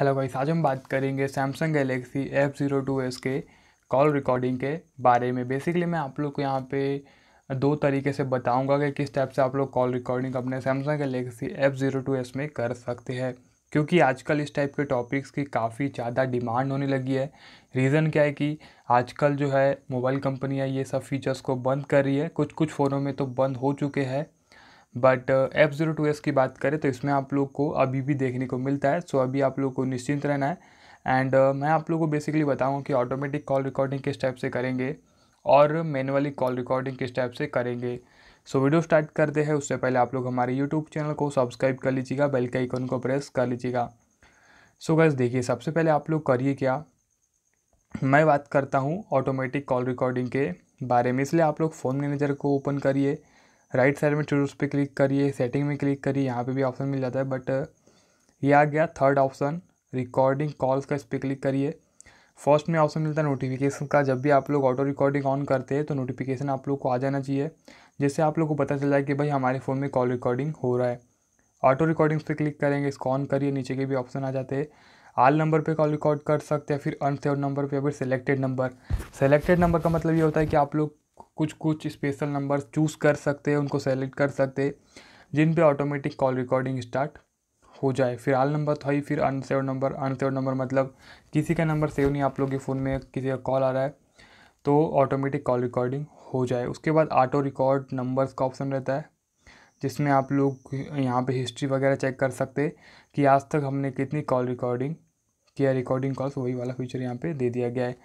hello guys आज हम बात करेंगे Samsung Galaxy F zero two S के कॉल रिकॉर्डिंग के बारे में बेसिकली मैं आप लोग को यहाँ पे दो तरीके से बताऊंगा कि किस टाइप से आप लोग कॉल रिकॉर्डिंग अपने Samsung Galaxy F zero two S में कर सकते हैं क्योंकि आजकल इस टाइप के टॉपिक्स की काफ़ी ज़्यादा डिमांड होने लगी है रीज़न क्या है कि आजकल जो है मोबाइल कंपनियाँ ये सब फीचर्स को बंद कर रही है कुछ कुछ फ़ोनों में तो बंद हो चुके हैं but F zero two S की बात करें तो इसमें आप लोग को अभी भी देखने को मिलता है सो so, अभी आप लोग को निश्चिंत रहना है एंड uh, मैं आप लोग को बेसिकली बताऊँ कि ऑटोमेटिक कॉल रिकॉर्डिंग किस टाइप से करेंगे और मैनुअली कॉल रिकॉर्डिंग किस टाइप से करेंगे सो so, वीडियो स्टार्ट करते हैं उससे पहले आप लोग हमारे यूट्यूब चैनल को सब्सक्राइब कर लीजिएगा बेल के आइकन को प्रेस कर लीजिएगा सो गैस देखिए सबसे पहले आप लोग करिए क्या मैं बात करता हूँ ऑटोमेटिक कॉल रिकॉर्डिंग के बारे में इसलिए आप लोग फ़ोन मैनेजर को ओपन करिए राइट साइड में चूज पे क्लिक करिए सेटिंग में क्लिक करिए यहाँ पे भी ऑप्शन मिल जाता है बट ये आ गया थर्ड ऑप्शन रिकॉर्डिंग कॉल्स का इस पर क्लिक करिए फर्स्ट में ऑप्शन मिलता है नोटिफिकेशन का जब भी आप लोग ऑटो रिकॉर्डिंग ऑन करते हैं तो नोटिफिकेशन आप लोग को आ जाना चाहिए जिससे आप लोग को पता चल जाए कि भाई हमारे फ़ोन में कॉल रिकॉर्डिंग हो रहा है ऑटो रिकॉर्डिंग्स पे क्लिक करेंगे इसको ऑन करिए नीचे के भी ऑप्शन आ जाते हैं आल नंबर पे कॉल रिकॉर्ड कर सकते हैं फिर अनसेव नंबर पे या फिर सेलेक्टेड नंबर सेलेक्टेड नंबर का मतलब ये होता है कि आप लोग कुछ कुछ स्पेशल नंबर चूज़ कर सकते हैं उनको सेलेक्ट कर सकते जिन पे ऑटोमेटिक कॉल रिकॉर्डिंग स्टार्ट हो जाए फिर आल नंबर था ही फिर अनसेव नंबर अनसेव नंबर मतलब किसी का नंबर सेव नहीं आप लोग के फ़ोन में किसी का कॉल आ रहा है तो ऑटोमेटिक कॉल रिकॉर्डिंग हो जाए उसके बाद ऑटो रिकॉर्ड नंबर्स का ऑप्शन रहता है जिसमें आप लोग यहाँ पे हिस्ट्री वगैरह चेक कर सकते कि आज तक हमने कितनी कॉल रिकॉर्डिंग किया रिकॉर्डिंग कॉल्स वही वाला फीचर यहाँ पे दे दिया गया है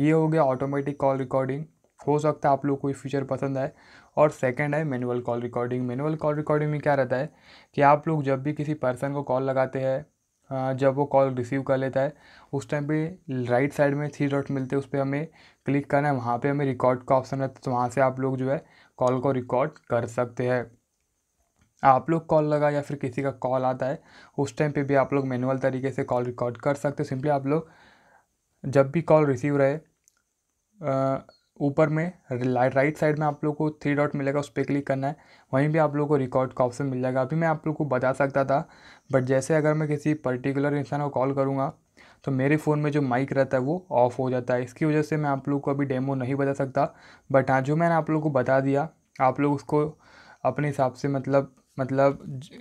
ये हो गया ऑटोमेटिक कॉल रिकॉर्डिंग हो सकता है आप लोग को ये फीचर पसंद आए और सेकंड है manual call recording manual call recording में क्या रहता है कि आप लोग जब भी किसी पर्सन को कॉल लगाते हैं जब वो कॉल रिसीव कर लेता है उस टाइम पे राइट साइड में थ्री डॉट मिलते हैं उस पर हमें क्लिक करना है वहाँ पे हमें रिकॉर्ड का ऑप्शन रहता है तो वहाँ से आप लोग जो है कॉल को रिकॉर्ड कर सकते हैं आप लोग कॉल लगा या फिर किसी का कॉल आता है उस टाइम पे भी आप लोग मैनुअल तरीके से कॉल रिकॉर्ड कर सकते हो सिंपली आप लोग जब भी कॉल रिसीव रहे ऊपर में राइट साइड में आप लोग को थ्री डॉट मिलेगा उस पर क्लिक करना है वहीं भी आप लोग को रिकॉर्ड का ऑप्शन मिल जाएगा अभी मैं आप लोग को बता सकता था बट जैसे अगर मैं किसी पर्टिकुलर इंसान को कॉल करूँगा तो मेरे फ़ोन में जो माइक रहता है वो ऑफ हो जाता है इसकी वजह से मैं आप लोग को अभी डेमो नहीं बता सकता बट हाँ जो मैंने आप लोग को बता दिया आप लोग उसको अपने हिसाब से मतलब मतलब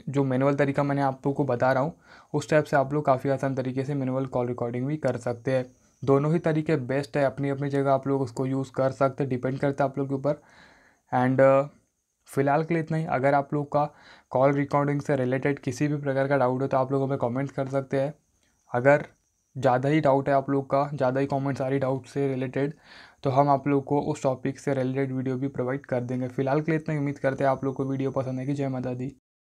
जो मैनुअल तरीका मैंने आप लोग को बता रहा हूँ उस टाइप से आप लोग काफ़ी आसान तरीके से मैनुअल कॉल रिकॉर्डिंग भी कर सकते हैं दोनों ही तरीके बेस्ट है अपनी अपनी जगह आप लोग उसको यूज़ कर सकते डिपेंड करता है आप लोग के ऊपर एंड uh, फिलहाल के लिए इतना ही अगर आप लोग का कॉल रिकॉर्डिंग से रिलेटेड किसी भी प्रकार का डाउट हो तो आप लोग हमें कॉमेंट्स कर सकते हैं अगर ज़्यादा ही डाउट है आप लोग का ज़्यादा ही कमेंट्स आ रही डाउट से रिलेटेड तो हम आप लोग को उस टॉपिक से रिलेटेड वीडियो भी प्रोवाइड कर देंगे फिलहाल के लिए इतना ही उम्मीद करते हैं आप लोग को वीडियो पसंद है कि जय माता दी